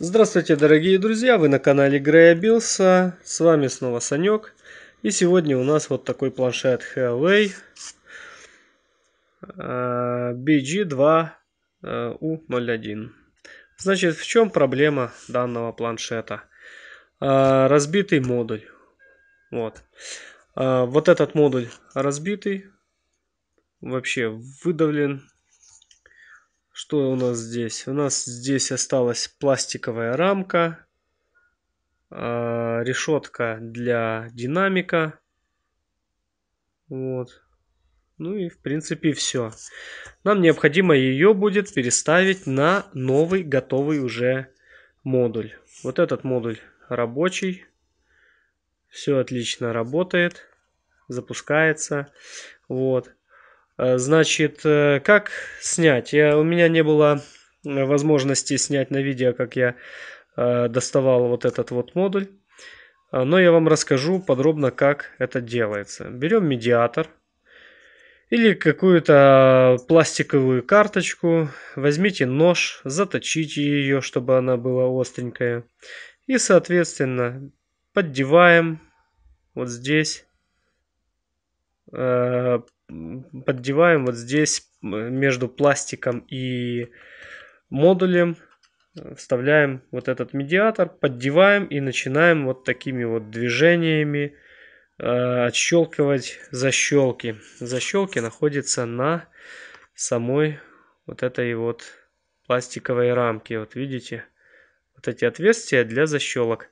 Здравствуйте, дорогие друзья! Вы на канале Грея Билса. С вами снова Санек. И сегодня у нас вот такой планшет Huawei э, BG2U01. Э, Значит, в чем проблема данного планшета? Э, разбитый модуль. Вот. Вот этот модуль разбитый. Вообще выдавлен что у нас здесь? У нас здесь осталась пластиковая рамка, а, решетка для динамика. Вот. Ну и в принципе все. Нам необходимо ее будет переставить на новый готовый уже модуль. Вот этот модуль рабочий. Все отлично работает. Запускается. Вот. Э, значит, э, как снять? Я, у меня не было возможности снять на видео, как я э, доставал вот этот вот модуль. Но я вам расскажу подробно, как это делается. Берем медиатор или какую-то пластиковую карточку. Возьмите нож, заточите ее, чтобы она была остренькая. И, соответственно, поддеваем вот здесь поддеваем вот здесь между пластиком и модулем э, вставляем вот этот медиатор, поддеваем и начинаем вот такими вот движениями э, отщелкивать защелки. Защелки находятся на самой вот этой вот пластиковой рамке. Вот видите, вот эти отверстия для защелок,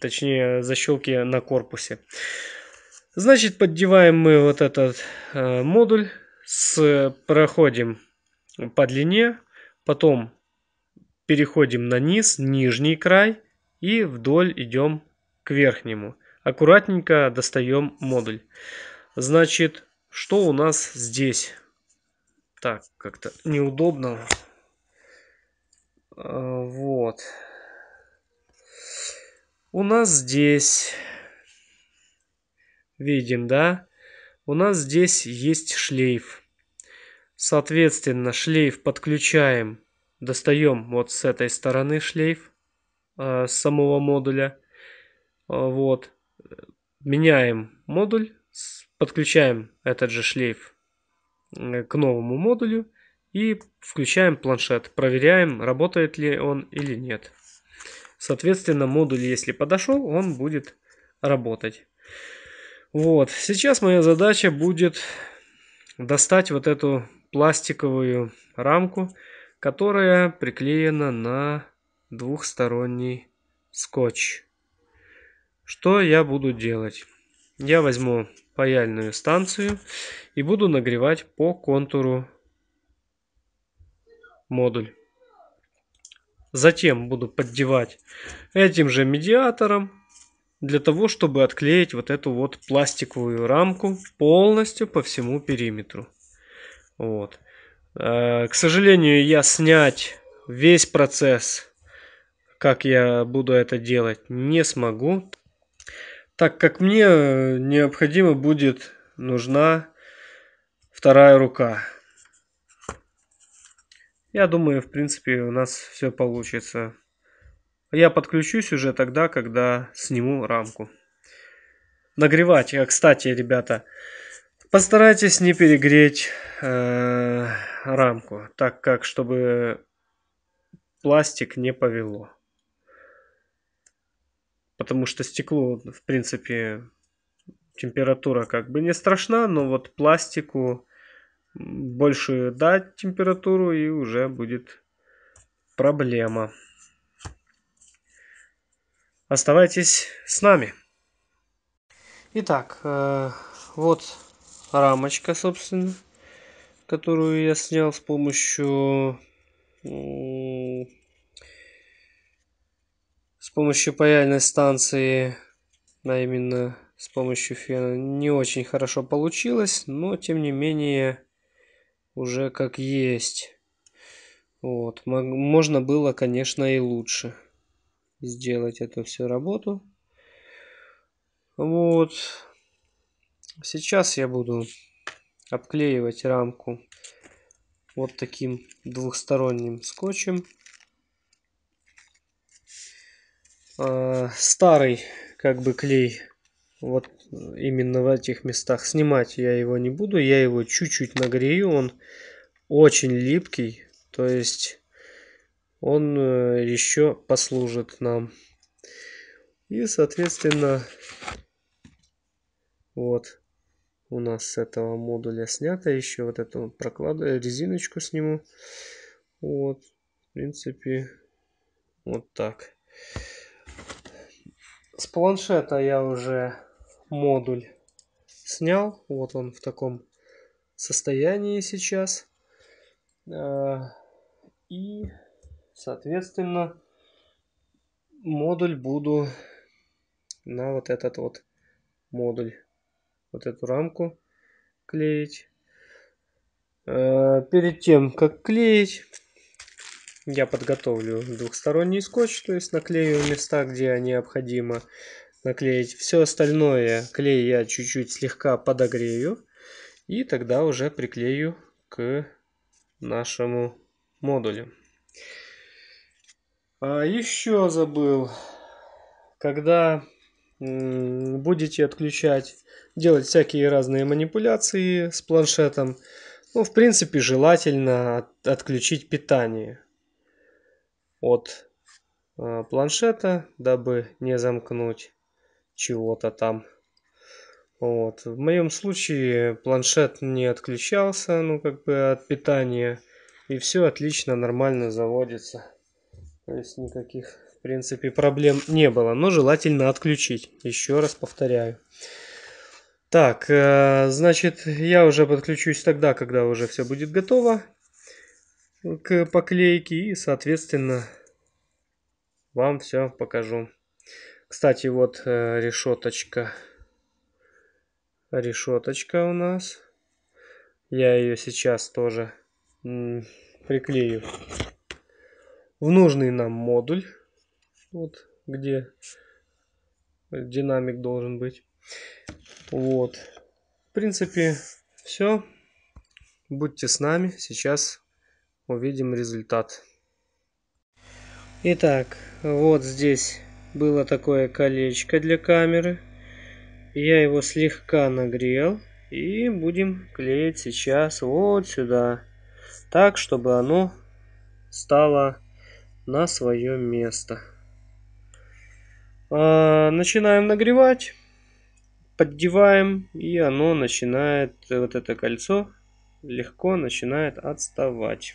точнее защелки на корпусе. Значит, поддеваем мы вот этот э, модуль, с, проходим по длине, потом переходим на низ, нижний край и вдоль идем к верхнему. Аккуратненько достаем модуль. Значит, что у нас здесь? Так, как-то неудобно. Э, вот. У нас здесь Видим, да? У нас здесь есть шлейф. Соответственно, шлейф подключаем. Достаем вот с этой стороны шлейф э, самого модуля. Э, вот. Меняем модуль, подключаем этот же шлейф э, к новому модулю и включаем планшет. Проверяем, работает ли он или нет. Соответственно, модуль, если подошел, он будет работать. Вот, сейчас моя задача будет достать вот эту пластиковую рамку, которая приклеена на двухсторонний скотч. Что я буду делать? Я возьму паяльную станцию и буду нагревать по контуру модуль. Затем буду поддевать этим же медиатором для того, чтобы отклеить вот эту вот пластиковую рамку полностью по всему периметру. Вот. Э, к сожалению, я снять весь процесс, как я буду это делать, не смогу, так как мне э, необходимо будет нужна вторая рука. Я думаю, в принципе, у нас все получится. Я подключусь уже тогда, когда сниму рамку. Нагревать, А кстати, ребята, постарайтесь не перегреть э, рамку, так как чтобы пластик не повело. Потому что стекло, в принципе, температура как бы не страшна, но вот пластику больше дать температуру и уже будет проблема. Оставайтесь с нами. Итак, э, вот рамочка, собственно, которую я снял с помощью с помощью паяльной станции, а именно с помощью фена, не очень хорошо получилось, но тем не менее уже как есть. Вот, можно было, конечно, и лучше сделать эту всю работу. Вот. Сейчас я буду обклеивать рамку вот таким двухсторонним скотчем. А, старый как бы клей вот именно в этих местах снимать я его не буду. Я его чуть-чуть нагрею. Он очень липкий. То есть он э, еще послужит нам. И, соответственно, вот у нас с этого модуля снято еще вот эту прокладу, э, резиночку сниму. Вот, в принципе, вот так. С планшета я уже модуль снял. Вот он в таком состоянии сейчас. Э, и Соответственно, модуль буду на вот этот вот модуль, вот эту рамку клеить. Э, перед тем, как клеить, я подготовлю двухсторонний скотч, то есть наклею места, где необходимо наклеить. Все остальное клей я чуть-чуть слегка подогрею и тогда уже приклею к нашему модулю. А еще забыл, когда будете отключать, делать всякие разные манипуляции с планшетом, ну, в принципе, желательно от, отключить питание от э, планшета, дабы не замкнуть чего-то там. Вот. В моем случае планшет не отключался, ну, как бы от питания, и все отлично, нормально заводится. То есть никаких, в принципе, проблем не было. Но желательно отключить. Еще раз повторяю. Так, э, значит, я уже подключусь тогда, когда уже все будет готово к поклейке. И, соответственно, вам все покажу. Кстати, вот э, решеточка. Решеточка у нас. Я ее сейчас тоже приклею в нужный нам модуль, вот где динамик должен быть. Вот. В принципе, все. Будьте с нами, сейчас увидим результат. Итак, вот здесь было такое колечко для камеры. Я его слегка нагрел. И будем клеить сейчас вот сюда. Так, чтобы оно стало на свое место. А, начинаем нагревать, поддеваем, и оно начинает, вот это кольцо легко начинает отставать.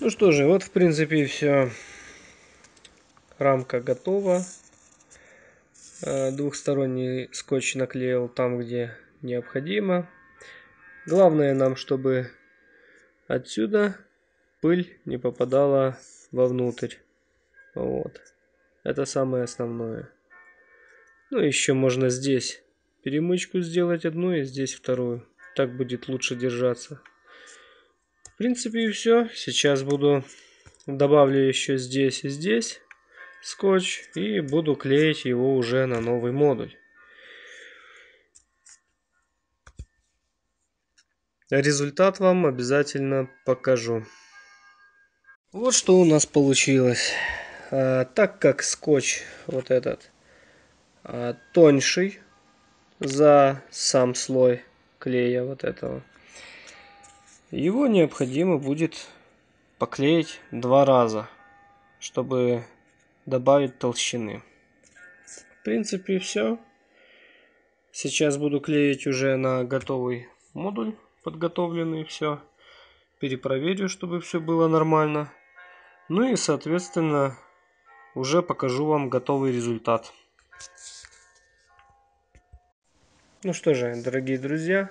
Ну что же, вот в принципе все. Рамка готова. А, двухсторонний скотч наклеил там, где необходимо. Главное нам, чтобы отсюда пыль не попадала вовнутрь. Вот. Это самое основное. Ну, еще можно здесь перемычку сделать одну и здесь вторую. Так будет лучше держаться. В принципе, и все. Сейчас буду... Добавлю еще здесь и здесь скотч и буду клеить его уже на новый модуль. Результат вам обязательно покажу. Вот что у нас получилось. А, так как скотч вот этот а, тоньший за сам слой клея вот этого, его необходимо будет поклеить два раза, чтобы добавить толщины. В принципе все. Сейчас буду клеить уже на готовый модуль подготовленный все. Перепроверю, чтобы все было нормально. Ну и соответственно уже покажу вам готовый результат. Ну что же, дорогие друзья,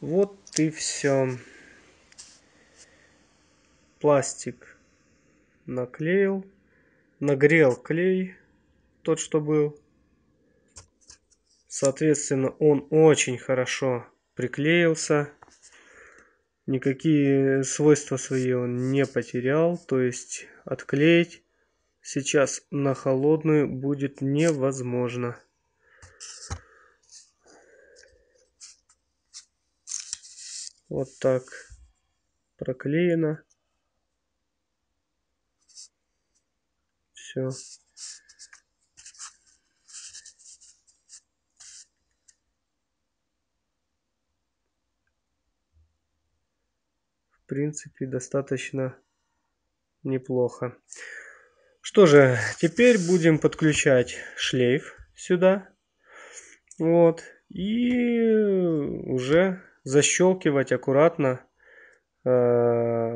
вот и все. Пластик наклеил, нагрел клей, тот что был. Соответственно, он очень хорошо приклеился никакие свойства свои он не потерял, то есть отклеить сейчас на холодную будет невозможно. Вот так проклеено. Все. принципе, достаточно неплохо. Что же, теперь будем подключать шлейф сюда. Вот. И уже защелкивать аккуратно э,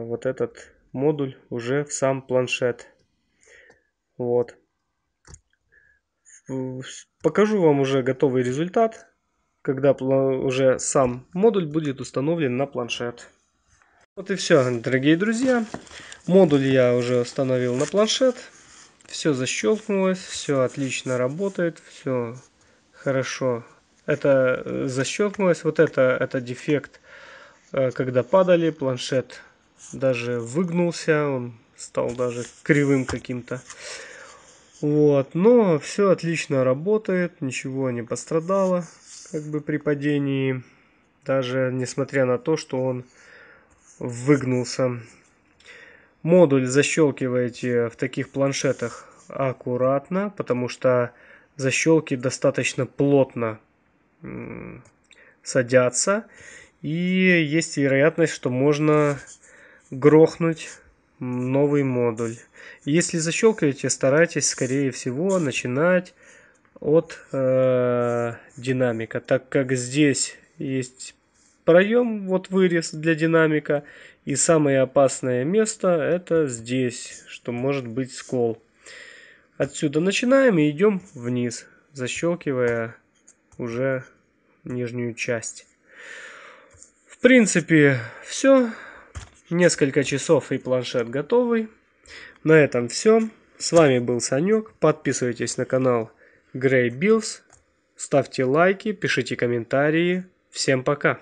вот этот модуль уже в сам планшет. Вот. Покажу вам уже готовый результат, когда уже сам модуль будет установлен на планшет. Вот и все, дорогие друзья. Модуль я уже установил на планшет. Все защелкнулось, все отлично работает, все хорошо. Это э, защелкнулось, вот это, это дефект, э, когда падали, планшет даже выгнулся, он стал даже кривым каким-то. Вот, но все отлично работает, ничего не пострадало, как бы при падении, даже несмотря на то, что он выгнулся. Модуль защелкиваете в таких планшетах аккуратно, потому что защелки достаточно плотно садятся. И есть вероятность, что можно грохнуть новый модуль. Если защелкиваете, старайтесь, скорее всего, начинать от э, динамика, так как здесь есть проем, вот вырез для динамика. И самое опасное место это здесь, что может быть скол. Отсюда начинаем и идем вниз, защелкивая уже нижнюю часть. В принципе, все. Несколько часов и планшет готовый. На этом все. С вами был Санек. Подписывайтесь на канал Grey Bills. Ставьте лайки, пишите комментарии. Всем пока!